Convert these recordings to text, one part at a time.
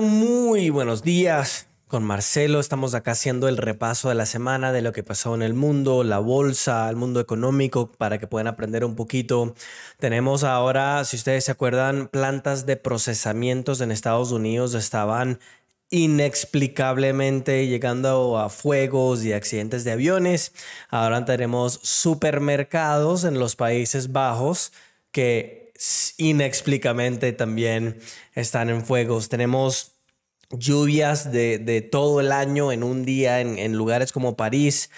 muy buenos días. Con Marcelo estamos acá haciendo el repaso de la semana de lo que pasó en el mundo, la bolsa, el mundo económico, para que puedan aprender un poquito. Tenemos ahora, si ustedes se acuerdan, plantas de procesamientos en Estados Unidos estaban inexplicablemente llegando a fuegos y accidentes de aviones. Ahora tenemos supermercados en los Países Bajos que inexplicablemente también están en fuegos. Tenemos lluvias de, todo el año en un día en, en, lugares como París.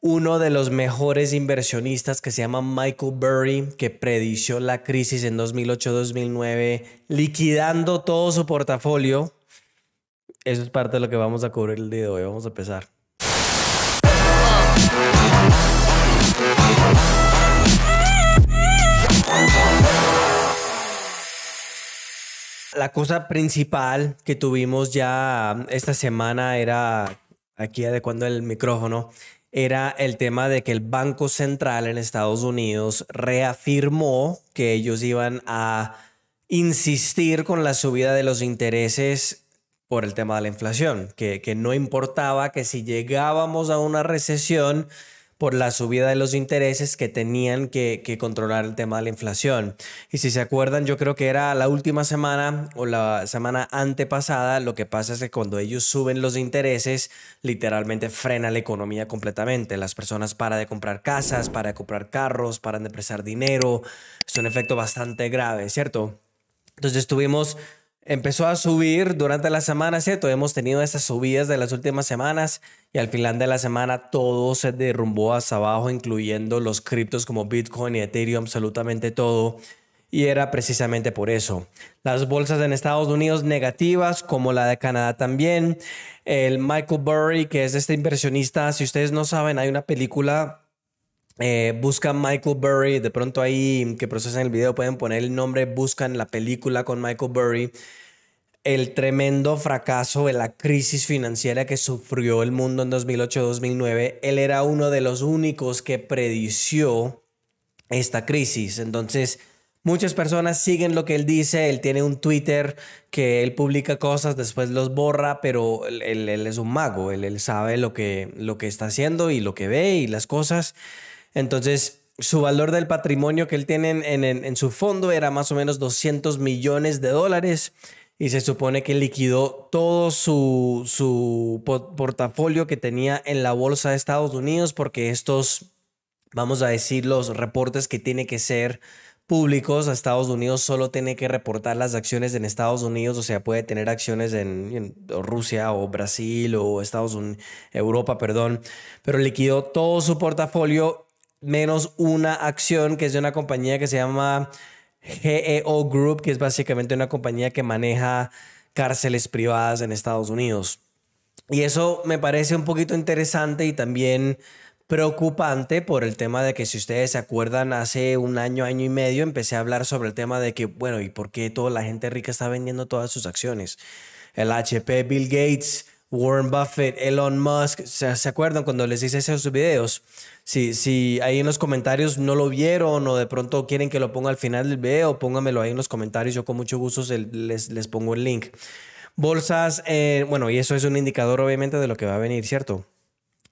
Uno de los mejores inversionistas que se llama Michael Burry, que predició la crisis en 2008-2009, liquidando todo su portafolio. Eso es parte de lo que vamos a cubrir el día de hoy. Vamos a empezar. La cosa principal que tuvimos ya mm, esta semana era, aquí adecuando el micrófono, era el tema de que el Banco Central en Estados Unidos reafirmó que ellos iban a insistir con la subida de los intereses por el tema de la inflación, que, que no importaba que si llegábamos a una recesión, por la subida de los intereses que tenían que, controlar el tema de la inflación. Y si se acuerdan, yo creo que era la última semana o la semana antepasada, lo que pasa es que cuando ellos suben los intereses, literalmente frena la economía completamente. Las personas para de comprar casas, para de comprar carros, paran de prestar dinero. Es un efecto bastante grave, ¿cierto? Entonces tuvimos empezó a subir durante la semana, ¿cierto? Hemos tenido esas subidas de las últimas semanas y al final de la semana todo se derrumbó hacia abajo, incluyendo los criptos como Bitcoin y Ethereum, absolutamente todo. Y era precisamente por eso. Las bolsas en Estados Unidos negativas, como la de Canadá también. El Michael Burry, que es este inversionista, si ustedes no saben, hay una película eh, buscan Michael Burry, de pronto ahí que procesan el video pueden poner el nombre, buscan la película con Michael Burry el tremendo fracaso de la crisis financiera que sufrió el mundo en 2008-2009, él era uno de los únicos que predició esta crisis. Entonces, muchas personas siguen lo que él dice, él tiene un Twitter que él publica cosas, después los borra, pero él, es un mago, él, sabe lo que, lo que está haciendo y lo que ve y las cosas. Entonces, su valor del patrimonio que él tiene en, su fondo era más o menos 200 millones de dólares y se supone que liquidó todo su, su portafolio que tenía en la bolsa de Estados Unidos porque estos, vamos a decir, los reportes que tiene que ser públicos a Estados Unidos solo tiene que reportar las acciones en Estados Unidos, o sea, puede tener acciones en, Rusia o Brasil o Estados Europa, perdón, pero liquidó todo su portafolio menos una acción que es de una compañía que se llama GEO Group, que es básicamente una compañía que maneja cárceles privadas en Estados Unidos. Y eso me parece un poquito interesante y también preocupante por el tema de que si ustedes se acuerdan hace un año, año y medio empecé a hablar sobre el tema de que bueno, ¿y por qué toda la gente rica está vendiendo todas sus acciones? El HP Bill Gates Warren Buffett, Elon Musk, ¿se, acuerdan cuando les hice esos videos? Si, si ahí en los comentarios no lo vieron o de pronto quieren que lo ponga al final del video, póngamelo ahí en los comentarios. Yo con mucho gusto les, les pongo el link. Bolsas, eh, bueno, y eso es un indicador obviamente de lo que va a venir, ¿cierto?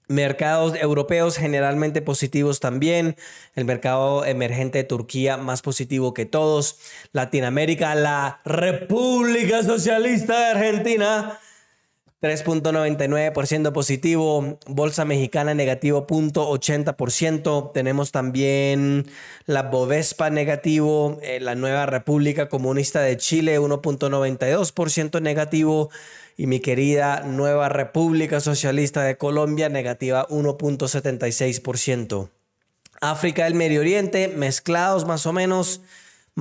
Mercados europeos generalmente positivos también. El mercado emergente de Turquía más positivo que todos. Latinoamérica, la República Socialista de Argentina 3.99% positivo, Bolsa Mexicana negativo 0.80%, tenemos también la Bovespa negativo, eh, la Nueva República Comunista de Chile 1.92% negativo y mi querida Nueva República Socialista de Colombia negativa 1.76%. África del Medio Oriente, mezclados más o menos,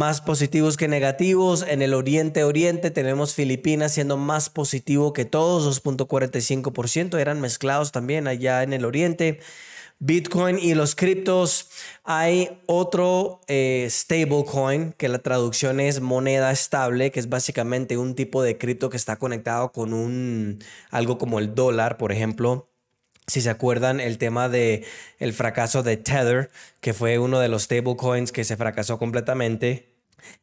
más positivos que negativos. En el Oriente Oriente tenemos Filipinas siendo más positivo que todos, 2.45%. Eran mezclados también allá en el Oriente. Bitcoin y los criptos. Hay otro eh, stablecoin, que la traducción es moneda estable, que es básicamente un tipo de cripto que está conectado con un algo como el dólar, por ejemplo. Si se acuerdan el tema de fracaso de Tether, que fue uno de los stablecoins que se fracasó completamente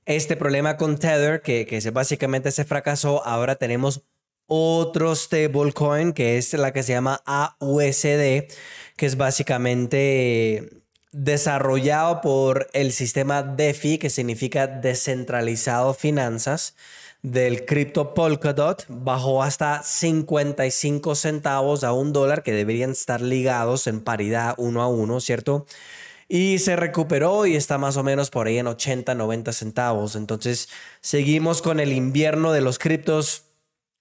este problema con Tether, que, básicamente se fracasó, ahora tenemos otro stablecoin, que es la que se llama AUSD, que es básicamente desarrollado por el sistema DeFi, que significa descentralizado finanzas, del cripto Polkadot, bajó hasta 55 centavos a un dólar, que deberían estar ligados en paridad uno a uno, ¿cierto? y se recuperó y está más o menos por ahí en 80, 90 centavos. Entonces seguimos con el invierno de los criptos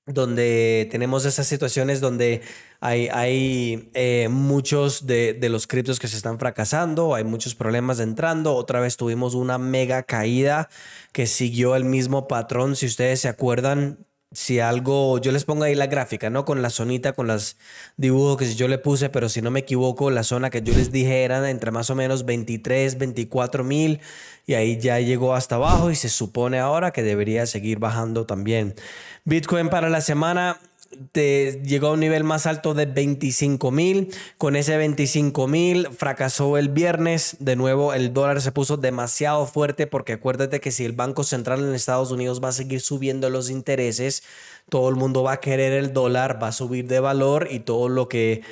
donde tenemos esas situaciones donde hay, hay eh, muchos de, de, los criptos que se están fracasando, hay muchos problemas entrando, otra vez tuvimos una mega caída que siguió el mismo patrón, si ustedes se acuerdan, si algo, yo les pongo ahí la gráfica, ¿no? Con la zonita, con los dibujos que yo le puse, pero si no me equivoco, la zona que yo les dije era entre más o menos 23, 24 mil, y ahí ya llegó hasta abajo y se supone ahora que debería seguir bajando también. Bitcoin para la semana te llegó a un nivel más alto de 25 mil. Con ese 25 mil fracasó el viernes. De nuevo, el dólar se puso demasiado fuerte porque acuérdate que si el Banco Central en Estados Unidos va a seguir subiendo los intereses, todo el mundo va a querer el dólar, va a subir de valor y todo lo que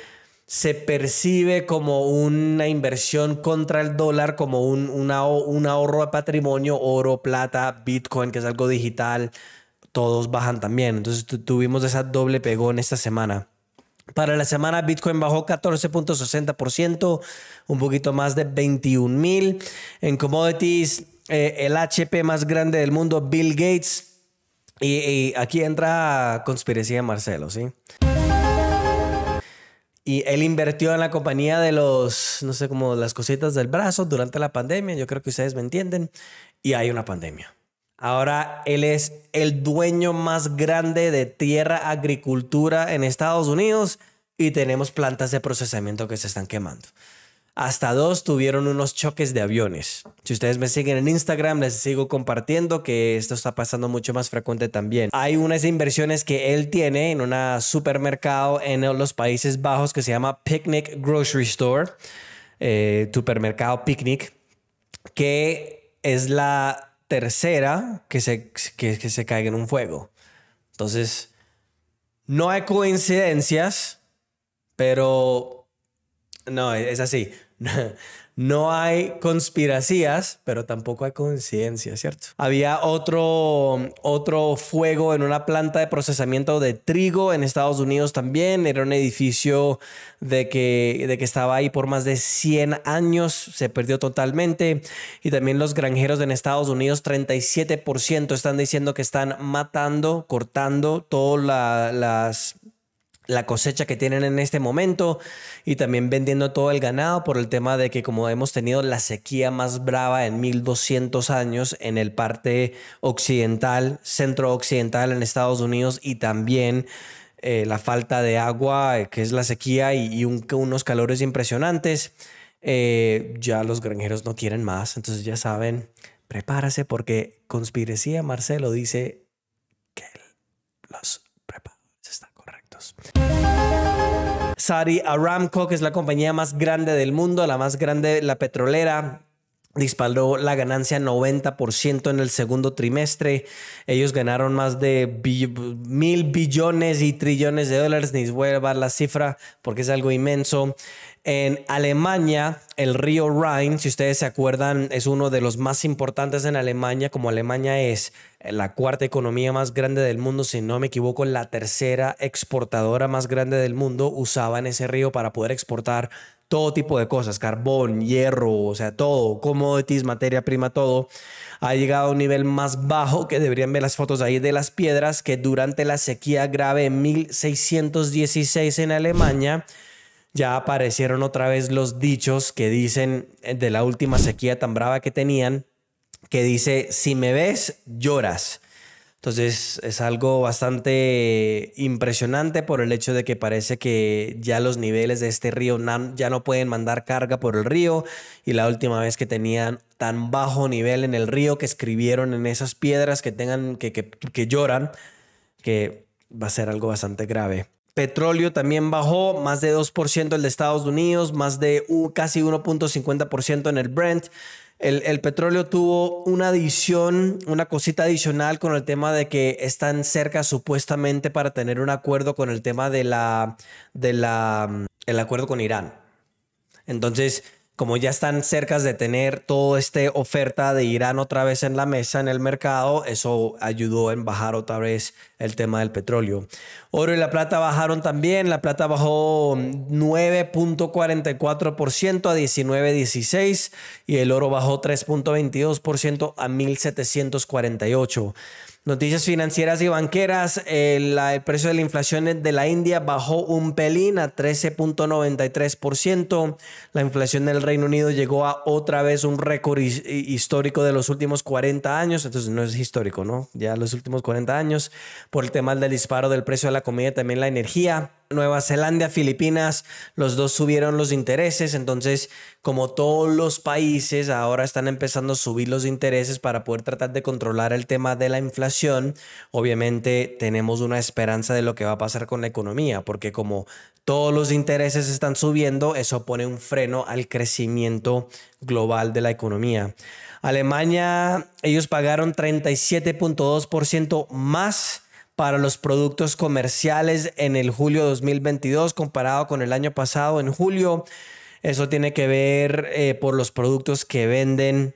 se percibe como una inversión contra el dólar, como un, un ahorro de patrimonio, oro, plata, bitcoin, que es algo digital todos bajan también. Entonces tuvimos esa doble pegón esta semana. Para la semana Bitcoin bajó 14.60%, un poquito más de 21 mil. En commodities, eh, el HP más grande del mundo, Bill Gates. Y, aquí entra conspiración de Marcelo, ¿sí? Y él invirtió en la compañía de los, no sé, como las cositas del brazo durante la pandemia. Yo creo que ustedes me entienden. Y hay una pandemia. Ahora él es el dueño más grande de tierra agricultura en Estados Unidos y tenemos plantas de procesamiento que se están quemando. Hasta dos tuvieron unos choques de aviones. Si ustedes me siguen en Instagram, les sigo compartiendo que esto está pasando mucho más frecuente también. Hay unas inversiones que él tiene en un supermercado en los Países Bajos que se llama Picnic Grocery Store, eh, supermercado Picnic, que es la tercera que se, que, se caiga en un fuego. Entonces, no hay coincidencias, pero no, es así. No hay conspiracías, pero tampoco hay conciencia, ¿cierto? Había otro, otro fuego en una planta de procesamiento de trigo en Estados Unidos también. Era un edificio de que, de que estaba ahí por más de 100 años. Se perdió totalmente. Y también los granjeros en Estados Unidos, 37% están diciendo que están matando, cortando todas las la cosecha que tienen en este momento y también vendiendo todo el ganado por el tema de que como hemos tenido la sequía más brava en 1200 años en el parte occidental, centro occidental en Estados Unidos y también eh, la falta de agua, eh, que es la sequía y, unos calores impresionantes, eh, ya los granjeros no quieren más, entonces ya saben, prepárase porque conspirecía Marcelo dice que los Saudi Aramco, que es la compañía más grande del mundo, la más grande, la petrolera, disparó la ganancia 90% en el segundo trimestre. Ellos ganaron más de mil billones y trillones de dólares. Ni vuelva la cifra porque es algo inmenso. En Alemania, el río Rhine, si ustedes se acuerdan, es uno de los más importantes en Alemania, como Alemania es la cuarta economía más grande del mundo, si no me equivoco, la tercera exportadora más grande del mundo, usaban ese río para poder exportar todo tipo de cosas, carbón, hierro, o sea, todo, commodities, materia prima, todo, ha llegado a un nivel más bajo que deberían ver las fotos ahí de las piedras que durante la sequía grave en 1616 en Alemania ya aparecieron otra vez los dichos que dicen eh, de la última sequía tan brava que tenían, que dice, si me ves, lloras. Entonces es algo bastante impresionante por el hecho de que parece que ya los niveles de este río ya no pueden mandar carga por el río y la última vez que tenían tan bajo nivel en el río que escribieron en esas piedras que tengan que, que, lloran que va a ser algo bastante grave. Petróleo también bajó más de 2% el de Estados Unidos, más de casi 1.50% en el Brent el, petróleo tuvo una adición, una cosita adicional con el tema de que están cerca supuestamente para tener un acuerdo con el tema de la, de la, el acuerdo con Irán. Entonces, como ya están cerca de tener toda esta oferta de Irán otra vez en la mesa, en el mercado, eso ayudó a bajar otra vez el tema del petróleo. Oro y la plata bajaron también. La plata bajó 9.44% a 19.16 y el oro bajó 3.22% a 1.748. Noticias financieras y banqueras. Eh, el, precio de la inflación de la India bajó un pelín a 13.93%. La inflación del Reino Unido llegó a otra vez un récord histórico de los últimos 40 años. Entonces no es histórico, ¿no? Ya los últimos 40 años por el tema del disparo del precio de la comida, también la energía. Nueva Zelanda, Filipinas, los dos subieron los intereses, entonces como todos los países ahora están empezando a subir los intereses para poder tratar de controlar el tema de la inflación, obviamente tenemos una esperanza de lo que va a pasar con la economía, porque como todos los intereses están subiendo, eso pone un freno al crecimiento global de la economía. Alemania, ellos pagaron 37.2% más para los productos comerciales en el julio 2022 comparado con el año pasado en julio. Eso tiene que ver eh, por los productos que venden,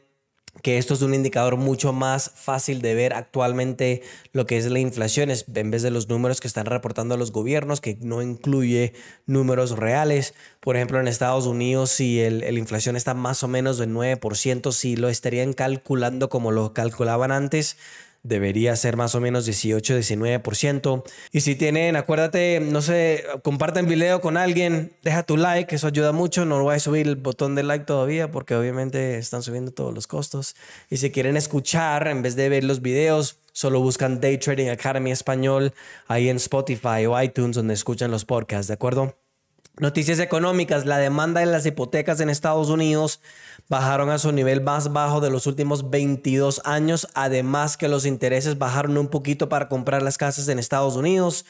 que esto es un indicador mucho más fácil de ver actualmente lo que es la inflación, en vez de los números que están reportando los gobiernos, que no incluye números reales. Por ejemplo, en Estados Unidos, si la inflación está más o menos del 9%, si lo estarían calculando como lo calculaban antes, debería ser más o menos 18-19%. Y si tienen, acuérdate, no sé, comparten video con alguien, deja tu like, eso ayuda mucho. No voy a subir el botón de like todavía porque obviamente están subiendo todos los costos. Y si quieren escuchar, en vez de ver los videos, solo buscan Day Trading Academy Español ahí en Spotify o iTunes donde escuchan los podcasts, ¿de acuerdo? Noticias económicas, la demanda de las hipotecas en Estados Unidos bajaron a su nivel más bajo de los últimos 22 años, además que los intereses bajaron un poquito para comprar las casas en Estados Unidos.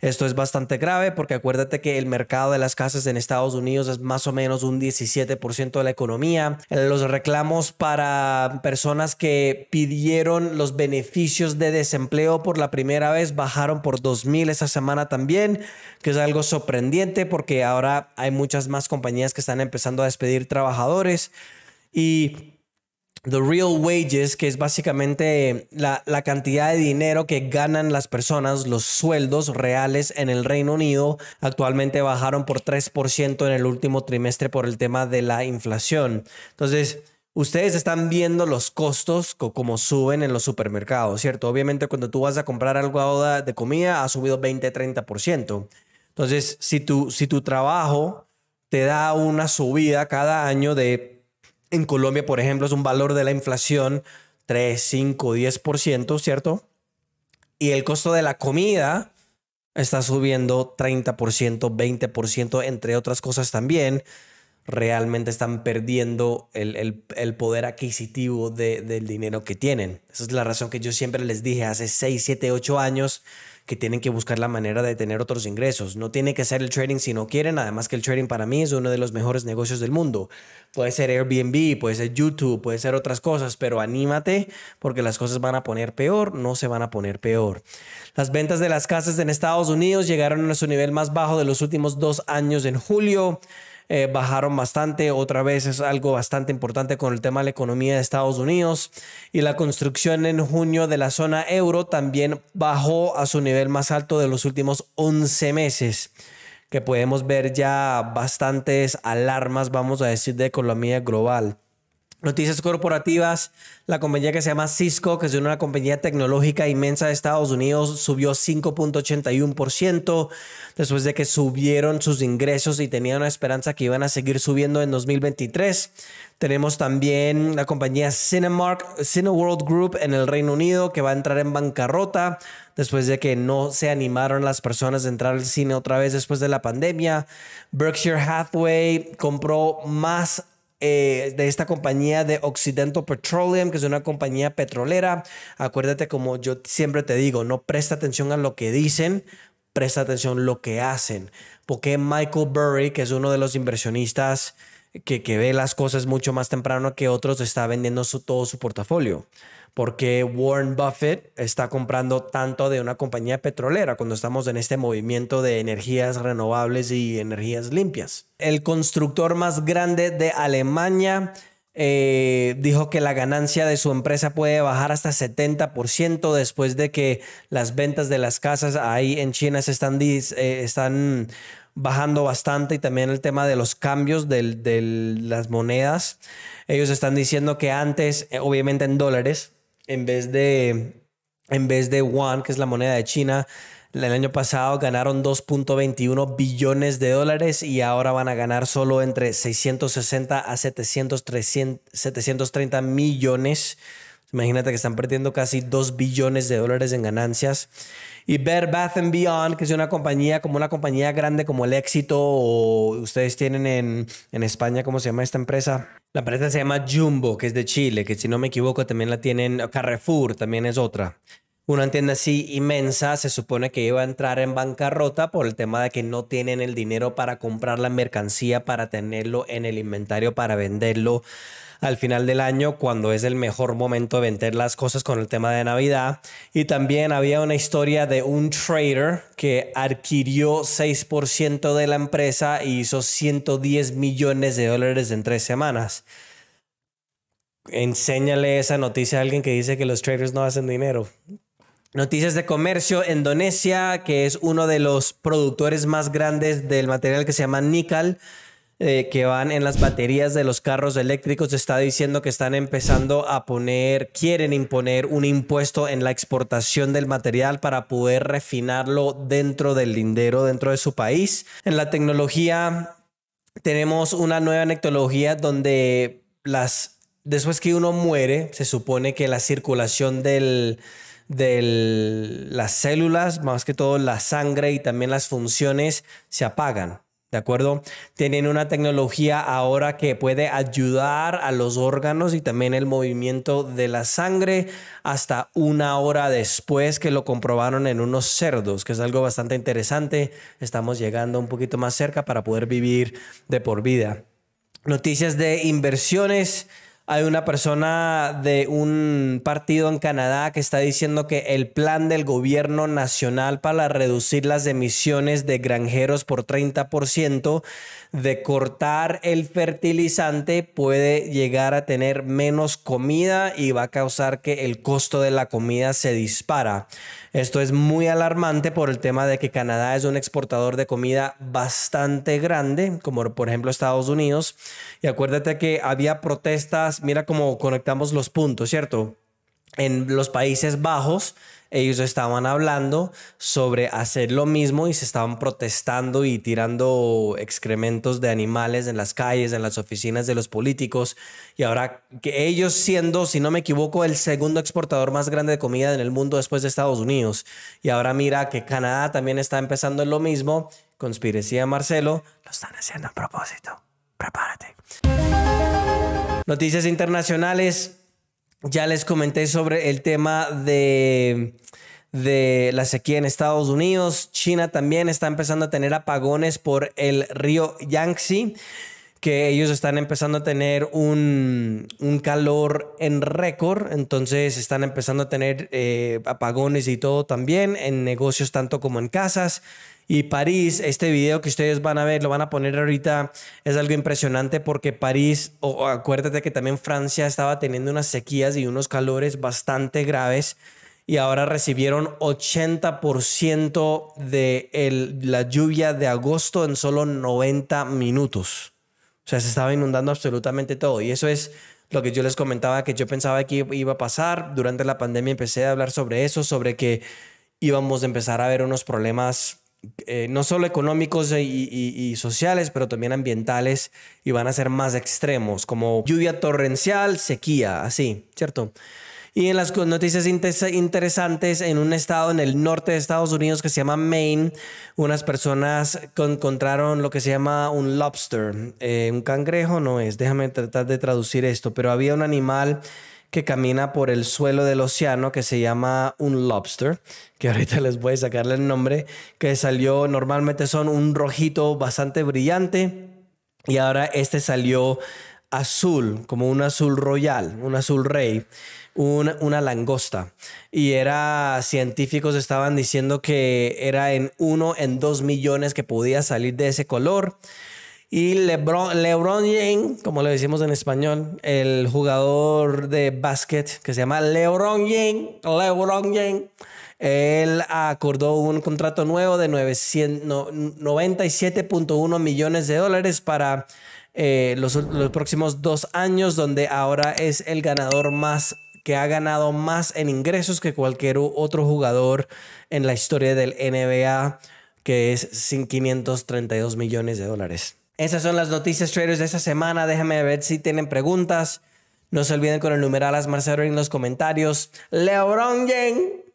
Esto es bastante grave porque acuérdate que el mercado de las casas en Estados Unidos es más o menos un 17% de la economía. Los reclamos para personas que pidieron los beneficios de desempleo por la primera vez bajaron por 2.000 esa semana también, que es algo sorprendente porque ahora hay muchas más compañías que están empezando a despedir trabajadores y The Real Wages, que es básicamente la, cantidad de dinero que ganan las personas, los sueldos reales en el Reino Unido, actualmente bajaron por 3% en el último trimestre por el tema de la inflación. Entonces, ustedes están viendo los costos como suben en los supermercados, ¿cierto? Obviamente cuando tú vas a comprar algo de comida ha subido 20-30%. Entonces, si si tu trabajo te da una subida cada año de en Colombia, por ejemplo, es un valor de la inflación 3, 5, 10%, ¿cierto? Y el costo de la comida está subiendo 30%, 20%, entre otras cosas también. Realmente están perdiendo el, poder adquisitivo del dinero que tienen. Esa es la razón que yo siempre les dije hace 6, 7, 8 años que tienen que buscar la manera de tener otros ingresos. No tiene que ser el trading si no quieren, además que el trading para mí es uno de los mejores negocios del mundo. Puede ser Airbnb, puede ser YouTube, puede ser otras cosas, pero anímate porque las cosas van a poner peor, no se van a poner peor. Las ventas de las casas en Estados Unidos llegaron a su nivel más bajo de los últimos dos años en julio. Eh, bajaron bastante. Otra vez es algo bastante importante con el tema de la economía de Estados Unidos. Y la construcción en junio de la zona euro también bajó a su nivel más alto de los últimos 11 meses que podemos ver ya bastantes alarmas, vamos a decir, de economía global. Noticias corporativas, la compañía que se llama Cisco, que es una compañía tecnológica inmensa de Estados Unidos, subió 5.81% después de que subieron sus ingresos y tenían una esperanza que iban a seguir subiendo en 2023. Tenemos también la compañía Cinemark, Cineworld Group en el Reino Unido, que va a entrar en bancarrota después de que no se animaron las personas a entrar al cine otra vez después de la pandemia. Berkshire Hathaway compró más eh, de esta compañía de Occidental Petroleum, que es una compañía petrolera. Acuérdate, como yo siempre te digo, no presta atención a lo que dicen, presta atención a lo que hacen. Porque Michael Burry, que es uno de los inversionistas que, ve las cosas mucho más temprano que otros, está vendiendo todo su portafolio. Porque Warren Buffett está comprando tanto de una compañía petrolera cuando estamos en este movimiento de energías renovables y energías limpias? El constructor más grande de Alemania eh, dijo que la ganancia de su empresa puede bajar hasta 70% después de que las ventas de las casas ahí en China se están, eh, están bajando bastante y también el tema de los cambios de las monedas. Ellos están diciendo que antes, eh, obviamente en dólares, en vez de, en vez de yuan, que es la moneda de China, el año pasado ganaron 2.21 billones de dólares y ahora van a ganar solo entre 660 a 730 millones. Imagínate que están perdiendo casi 2 billones de dólares en ganancias. Y Bed Bath and Beyond, que es una compañía como una compañía grande como el éxito o ustedes tienen en, en España, ¿cómo se llama esta empresa? La empresa se llama Jumbo, que es de Chile, que si no me equivoco también la tienen Carrefour, también es otra una tienda así inmensa se supone que iba a entrar en bancarrota por el tema de que no tienen el dinero para comprar la mercancía, para tenerlo en el inventario, para venderlo al final del año cuando es el mejor momento de vender las cosas con el tema de Navidad. Y también había una historia de un trader que adquirió 6% de la empresa y e hizo 110 millones de dólares en tres semanas. Enséñale esa noticia a alguien que dice que los traders no hacen dinero. Noticias de comercio, Indonesia, que es uno de los productores más grandes del material que se llama níquel, eh, que van en las baterías de los carros eléctricos, está diciendo que están empezando a poner, quieren imponer un impuesto en la exportación del material para poder refinarlo dentro del lindero, dentro de su país. En la tecnología, tenemos una nueva nectología donde las, después que uno muere, se supone que la circulación del de las células, más que todo la sangre y también las funciones se apagan. ¿De acuerdo? Tienen una tecnología ahora que puede ayudar a los órganos y también el movimiento de la sangre hasta una hora después que lo comprobaron en unos cerdos, que es algo bastante interesante. Estamos llegando un poquito más cerca para poder vivir de por vida. Noticias de inversiones. Hay una persona de un partido en Canadá que está diciendo que el plan del gobierno nacional para reducir las emisiones de granjeros por 30% de cortar el fertilizante puede llegar a tener menos comida y va a causar que el costo de la comida se dispara. Esto es muy alarmante por el tema de que Canadá es un exportador de comida bastante grande, como por ejemplo Estados Unidos. Y acuérdate que había protestas mira cómo conectamos los puntos, ¿cierto? En los Países Bajos, ellos estaban hablando sobre hacer lo mismo y se estaban protestando y tirando excrementos de animales en las calles, en las oficinas de los políticos. Y ahora que ellos siendo, si no me equivoco, el segundo exportador más grande de comida en el mundo después de Estados Unidos. Y ahora mira que Canadá también está empezando en lo mismo. Conspirecía Marcelo, lo están haciendo a propósito. Prepárate. Noticias internacionales. Ya les comenté sobre el tema de, de la sequía en Estados Unidos. China también está empezando a tener apagones por el río Yangtze que ellos están empezando a tener un, calor en récord, entonces están empezando a tener eh, apagones y todo también en negocios tanto como en casas. Y París, este video que ustedes van a ver, lo van a poner ahorita, es algo impresionante porque París, o acuérdate que también Francia estaba teniendo unas sequías y unos calores bastante graves y ahora recibieron 80% de la lluvia de agosto en solo 90 minutos. O sea, se estaba inundando absolutamente todo. Y eso es lo que yo les comentaba, que yo pensaba que iba a pasar. Durante la pandemia empecé a hablar sobre eso, sobre que íbamos a empezar a ver unos problemas eh, no solo económicos y, sociales, pero también ambientales y van a ser más extremos, como lluvia torrencial, sequía, así, ¿cierto? Y en las noticias interesantes, en un estado en el norte de Estados Unidos que se llama Maine, unas personas encontraron lo que se llama un lobster. Eh, un cangrejo no es, déjame tratar de traducir esto, pero había un animal que camina por el suelo del océano que se llama un lobster, que ahorita les voy a sacarle el nombre, que salió, normalmente son un rojito bastante brillante y ahora este salió azul, como un azul royal, un azul rey, una langosta. Y era, científicos estaban diciendo que era en uno, en dos millones que podía salir de ese color. Y LeBron, LeBron James, como le decimos en español, el jugador de básquet que se llama LeBron James, LeBron James, él acordó un contrato nuevo de 97.1 millones de dólares para eh, los, los próximos dos años, donde ahora es el ganador más que ha ganado más en ingresos que cualquier otro jugador en la historia del NBA, que es 532 millones de dólares. Esas son las noticias traders de esta semana. Déjame ver si tienen preguntas. No se olviden con el numeral Asmar en los comentarios. LeBron James